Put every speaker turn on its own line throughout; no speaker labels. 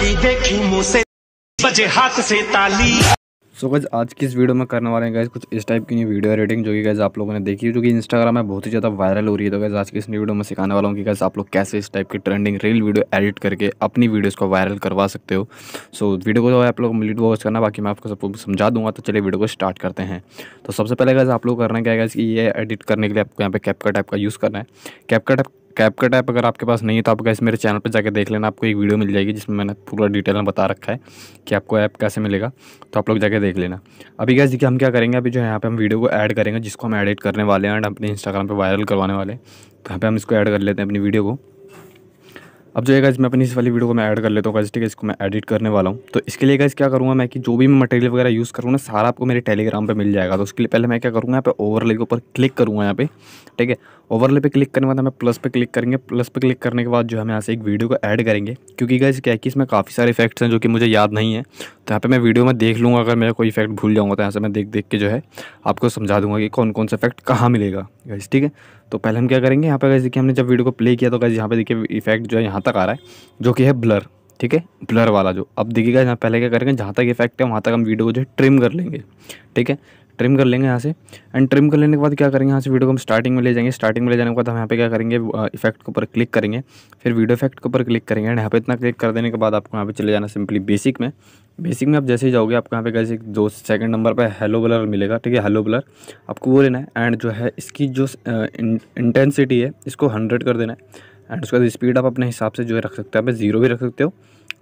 की देखी मुँह से बजे हाथ से ताली सो so, गज आज की इस वीडियो में करने वाले हैं गैस कुछ इस टाइप की न्यू वीडियो रेटिंग जो कि गैस आप लोगों ने देखी है जो कि इंस्टाग्राम में बहुत ही ज़्यादा वायरल हो रही है तो गैस आज की इस वीडियो में सिखाने वाला हूँ कि गैस आप लोग कैसे इस टाइप की ट्रेंडिंग रील वीडियो एडिट करके अपनी वीडियोज को वायरल करवा सकते हो सो so, वीडियो को जो है आप लोग मिलीट वॉच करना बाकी मैं आपको सबको समझा दूँगा तो चलिए वीडियो को स्टार्ट करते हैं तो सबसे पहले गैस आप लोग करना क्या है गैस कि ये एडिट करने के लिए आपको यहाँ पे कैपकट ऐप का यूज़ करना है CapCut app CapCut app अगर आपके पास नहीं है तो आप कैसे मेरे चैनल पर जाकर देख लेना आपको एक वीडियो मिल जाएगी जिसमें मैंने पूरा डिटेल में बता रखा है कि आपको ऐप कैसे मिलेगा तो आप लोग जाकर देख लेना अभी कैसे देखिए हम क्या करेंगे अभी जो है यहाँ पर हम वीडियो को ऐड करेंगे जिसको हम एडिट करने वाले हैं एंड अपने इंस्टाग्राम पर वायरल करवाने वाले हैं तो यहाँ पर हम इसको ऐड कर लेते हैं अपनी वीडियो को अब जो है गाइज मैं अपनी इस वाली वीडियो को मैं ऐड कर लेता हूँ गाइज ठीक है इसको मैं एडिट करने वाला हूँ तो इसके लिए गाइज क्या करूँगा मैं कि जो भी मैं मटेरियल वगैरह यूज़ करूँ ना सारा आपको मेरे टेलीग्राम पर मिल जाएगा तो उसके लिए पहले मैं क्या करूँगा यहाँ पे ओवरले के ऊपर क्लिक करूँगा यहाँ पे ठीक है ओवरले पे क्लिक करने के बाद हमें प्लस पे क्लिक करेंगे प्लस पे क्लिक करने के बाद जो हम यहाँ से एक वीडियो को ऐड करेंगे क्योंकि गाइज क्या है कि इसमें काफ़ी सारे इफेक्ट्स हैं जो कि मुझे याद नहीं है तो यहाँ पे मैं वीडियो में देख लूँगा अगर मेरा कोई इफेक्ट भूल जाऊँगा तो यहाँ से मैं देख देख के जो है आपको समझा दूँगा कि कौन कौन सा इफेक्ट कहाँ मिलेगा गाइज ठीक है तो पहले हम क्या करेंगे यहाँ पर कैसे देखिए हमने जब वीडियो को प्ले किया तो गैस यहाँ पे देखिए इफेक्ट जो है यहाँ तक आ रहा है जो कि है ब्लर ठीक है ब्लर वाला जो अब देखिएगा यहाँ पहले क्या करेंगे जहाँ तक इफेक्ट है वहाँ तक हम वीडियो को जो है ट्रिम कर लेंगे ठीक है ट्रिम कर लेंगे यहाँ से एंड ट्रिम कर लेने के बाद क्या करेंगे यहाँ से वीडियो को हम स्टार्टिंग में ले जाएंगे स्टार्टिंग में ले जाने के बाद हम यहाँ पे क्या करेंगे इफेक्ट के ऊपर क्लिक करेंगे फिर वीडियो इफेक्ट के ऊपर क्लिक करेंगे एंड यहाँ पे इतना क्लिक कर देने के बाद आपको यहाँ पे चले जाना सिंपली बेसिक में बेसिक में आप जैसे ही जाओगे आपको यहाँ पे कैसे दो सेकंड नंबर पर हेलो ब्लर मिलेगा ठीक है हेलो ब्लर आपको वो लेना है एंड जो है इसकी जो इंटेंसिटी है इसको हंड्रेड कर देना है एंड उसके बाद स्पीड आप अपने हिसाब से जो है रख सकते हो आप ज़ीरो भी रख सकते हो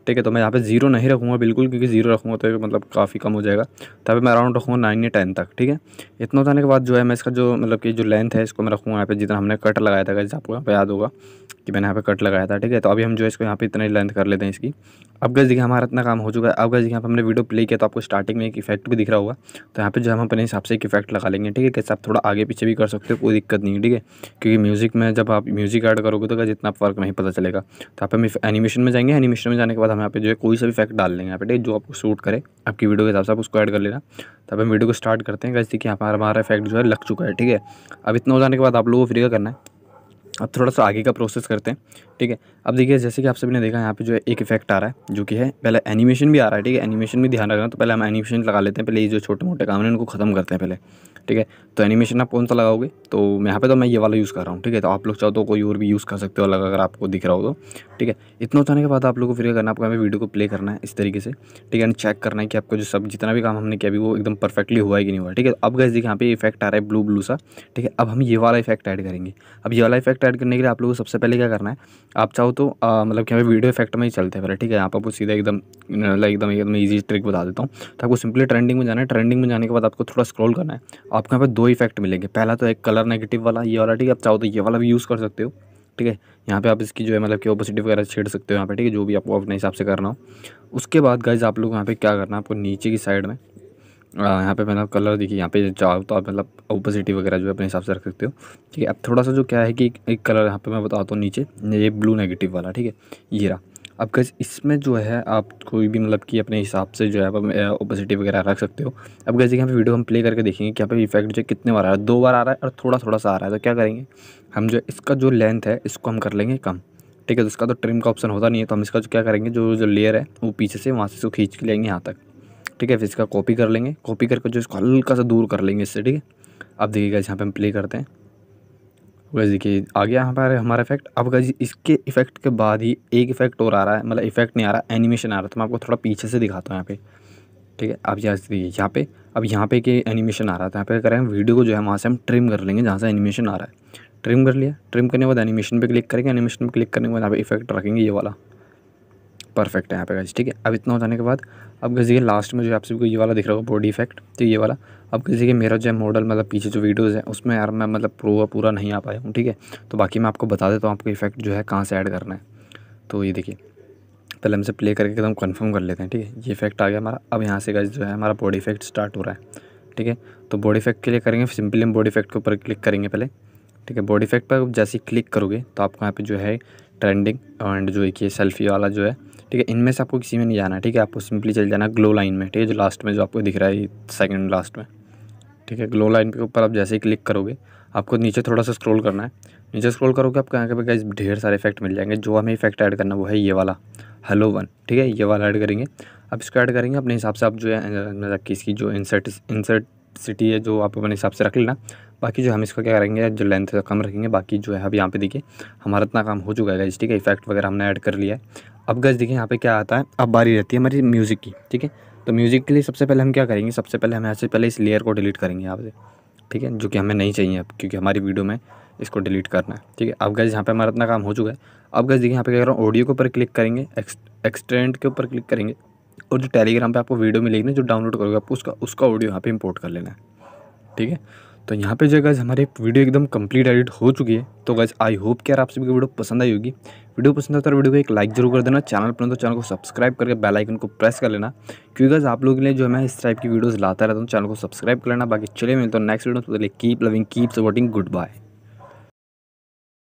ठीक है तो मैं यहाँ पे जीरो नहीं रखूँगा बिल्कुल क्योंकि जीरो रखूँगा तो मतलब काफ़ी कम हो जाएगा तो मैं अराउंड रखूँगा नाइन या टेन तक ठीक है इतना उठाने के बाद जो है मैं इसका जो मतलब कि जो लेंथ है इसको मैं रखूँगा यहाँ पे जितना हमने कट लगाया था जैसे आपको यहाँ याद होगा कि मैंने यहाँ पे कट लगाया था ठीक है तो अभी हम जो है इसको यहाँ पे इतना ही लेंथ कर लेते हैं इसकी अब गज देखिए हमारा इतना काम हो चुका है अब गज यहाँ पे हमने वीडियो प्ले किया तो आपको स्टार्टिंग में एक इफेक्ट भी दिख रहा होगा तो यहाँ पे जो हम अपने हिसाब से एक इफेक्ट लगा लेंगे ठीक है कैसे आप थोड़ा आगे पीछे भी कर सकते हो कोई दिक्कत नहीं है ठीक है क्योंकि म्यूज़िक में जब आप म्यूज़िक ऐड करोगे तो गज इतना फर्क नहीं पता चलेगा तो आप हम एनिमेशन में जाएंगे एनिमेशन में जाने के बाद हम यहाँ पे जो है कोई सा भी इफेक्ट डाल लेंगे यहाँ पे ठीक जो आपको शूट करे आपकी वीडियो के हिसाब से आप उसको ऐड कर लेना तो हम वीडियो को स्टार्ट करते हैं गज देखिए पर हमारा इफेक्ट जो है लग चुका है ठीक है अब इतना हो जाने के बाद आप लोगों को फ्री का करना है अब थोड़ा सा आगे का प्रोसेस करते हैं ठीक है अब देखिए जैसे कि आप सभी ने देखा यहाँ पे जो है एक इफेक्ट आ रहा है जो कि है पहले एनिमेशन भी आ रहा है ठीक है एनिमेशन भी ध्यान रखना तो पहले हम एनिमेशन लगा लेते हैं पहले ये जो छोटे मोटे काम हैं उनको ख़त्म करते हैं पहले ठीक है तो एनिमेशन आप कौन सा लगाओगे तो मैं यहाँ पे तो मैं ये वाला यूज़ कर रहा हूँ ठीक है तो आप लोग चाहो तो कोई और भी यूज़ कर सकते हो अलग अगर आपको दिख रहा हो तो ठीक है इतना उठाने के बाद आप लोग को फिर करना आपको हमें वीडियो को प्ले करना है इस तरीके से ठीक है चेक करना है कि आपको जो सब जितना भी काम हमने किया भी वो एकदम परफेक्टली हुआ है कि नहीं हुआ ठीक है अब गैस देखिए यहाँ पे इफेक्ट आ रहा है ब्लू ब्लू सा ठीक है अब हम ये वाला इफेक्ट ऐड करेंगे अब ये वाला इफेक्ट ऐड करने के लिए आप लोगों को सबसे पहले क्या करना है आप चाहो तो मतलब कि हमें वीडियो इफेक्ट में ही चलते हैं पहले ठीक है यहाँ पर आपको सीधा एकदम मतलब एकदम एकदम ईजी ट्रिक बता देता हूँ तो आपको सिंपली ट्रेंडिंग में जाना है ट्रेंडिंग में जाने के बाद आपको थोड़ा स्क्रॉल करना है आपको यहाँ पर दो इफेक्ट मिलेंगे पहला तो एक कलर नेगेटिव वाला ये वाला ठीक है आप चाहो तो ये वाला भी यूज़ कर सकते हो ठीक है यहाँ पे आप इसकी जो है मतलब कि ओपोजिटिव वगैरह छेड़ सकते हो यहाँ पे ठीक है जो भी आपको अपने हिसाब से करना हो उसके बाद गाइज आप लोग यहाँ पे क्या करना है आपको नीचे की साइड में यहाँ पे मतलब कलर देखिए यहाँ पे चाहो तो आप मतलब ओपोजिटिव वगैरह जो है अपने हिसाब से रख सकते हो ठीक है अब थोड़ा सा जो क्या है कि एक, कलर यहाँ पर मैं बताता हूँ नीचे ये ब्लू नेगेटिव वाला ठीक है ये रहा अब गज इसमें जो है आप कोई भी मतलब कि अपने हिसाब से जो है आप ओपेसिटी वगैरह रख सकते हो अब गज यहाँ पे वीडियो हम प्ले करके देखेंगे कि यहाँ पे इफेक्ट जो कितने बार आ रहा है दो बार आ रहा है और थोड़ा थोड़ा सा आ रहा है तो क्या करेंगे हम जो इसका जो लेंथ है इसको हम कर लेंगे कम ठीक है तो इसका तो ट्रिम का ऑप्शन होता नहीं है तो हम इसका जो क्या करेंगे जो जो लेयर है वो पीछे से वहाँ से इसको खींच के लेंगे यहाँ तक ठीक है फिर इसका कॉपी कर लेंगे कॉपी करके जो इसको हल्का सा दूर कर लेंगे इससे ठीक है अब देखिएगा यहाँ पर हम प्ले करते हैं वैसे देखिए आ गया यहाँ पर हमारा इफेक्ट अब अगर इसके इफेक्ट के बाद ही एक इफेक्ट और आ रहा है मतलब इफेक्ट नहीं आ रहा एनिमेशन आ रहा तो मैं आपको थोड़ा पीछे से दिखाता हूँ यहाँ पे ठीक है आप यहाँ से यहाँ पे अब यहाँ पे के एनिमेशन आ रहा था तो यहाँ पे करें वीडियो को जो है वहाँ से हम ट्रिम कर लेंगे जहाँ से एनिमेशन आ रहा है ट्रिम कर लिया ट्रिम करने के बाद एनिमेशन पे क्लिक करेंगे एनिमेशन पर क्लिक करने के बाद यहाँ पे इफेक्ट रखेंगे ये वाला परफेक्ट है यहाँ पे गज ठीक है अब इतना हो जाने के बाद अब किसी के लास्ट में जो आप सबको ये वाला दिख रहा होगा बॉडी इफेक्ट तो ये वाला अब किसी के मेरा जो है मॉडल मतलब पीछे जो वीडियोज़ है उसमें यार मैं मतलब पूरा पूरा नहीं आ पाया हूँ ठीक है तो बाकी मैं आपको बता देता हूँ आपको इफेक्ट जो है कहाँ से ऐड करना है तो ये देखिए पहले हमसे प्ले करके एकदम कन्फर्म कर लेते हैं ठीक है ये इफेक्ट आ गया हमारा अब यहाँ से गज जो है हमारा बॉडी इफेक्ट स्टार्ट हो रहा है ठीक है तो बॉडी इफेक्ट के लिए करेंगे सिंपली हम बॉडी इफेक्ट के ऊपर क्लिक करेंगे पहले ठीक है बॉडी इफेक्ट पर जैसे ही क्लिक करोगे तो आपको यहाँ पे जो है ट्रेंडिंग एंड जो है कि सेल्फी वाला जो है ठीक है इनमें से आपको किसी में नहीं जाना है ठीक है आपको सिंपली चल जाना ग्लो लाइन में ठीक है जो लास्ट में जो आपको दिख रहा है सेकंड लास्ट में ठीक है ग्लो लाइन के ऊपर आप जैसे ही क्लिक करोगे आपको नीचे थोड़ा सा स्क्रॉल करना है नीचे स्क्रॉल करोगे आपको यहाँ पे गाइज ढेर सारे इफेक्ट मिल जाएंगे जो हमें इफेक्ट ऐड करना वो है ये वाला हेलो वन ठीक है ये वाला ऐड करेंगे आप इसको ऐड करेंगे अपने हिसाब से आप जो है मतलब कि इसकी जो इंसर्ट इंसर्ट सिटी है जो आप अपने हिसाब से रख लेना बाकी जो हम इसको क्या करेंगे जो लेंथ कम रखेंगे बाकी जो है अब यहाँ पे देखिए हमारा इतना काम हो चुका है गाइज ठीक है इफेक्ट वगैरह हमने ऐड कर लिया है अब गज़ देखिए यहाँ पे क्या आता है अब बारी रहती है हमारी म्यूज़िक की ठीक है तो म्यूज़िक के लिए सबसे पहले हम क्या करेंगे सबसे पहले हम यहाँ से पहले इस लेयर को डिलीट करेंगे यहाँ से ठीक है जो कि हमें नहीं चाहिए अब क्योंकि हमारी वीडियो में इसको डिलीट करना है ठीक है अब गज़ यहाँ पे हमारा इतना काम हो चुका है अब गज़ देखिए यहाँ पे क्या कर रहा हूँ ऑडियो के ऊपर क्लिक करेंगे एक्सटेंट के ऊपर क्लिक करेंगे और जो टेलीग्राम पर आपको वीडियो मिलेगी ना जो डाउनलोड करोगे आप उसका उसका ऑडियो यहाँ पर इम्पोर्ट कर लेना है ठीक है तो यहाँ पे जो गैस हमारे वीडियो एकदम कंप्लीट एडिट हो चुकी है तो गैस आई होप कि यार आप सभी को वीडियो पसंद आई होगी वीडियो पसंद आता तो वीडियो को एक लाइक जरूर कर देना चैनल पर तो चैनल को सब्सक्राइब करके बेल आइकन को प्रेस कर लेना क्योंकि गैस आप लोगों के लिए जो मैं इस टाइप की वीडियोज़ लाता रहता हूँ चैनल को सब्सक्राइब कर लेना बाकी चले मिलते हैं नेक्स्ट वीडियो तो keep loving keep supporting good bye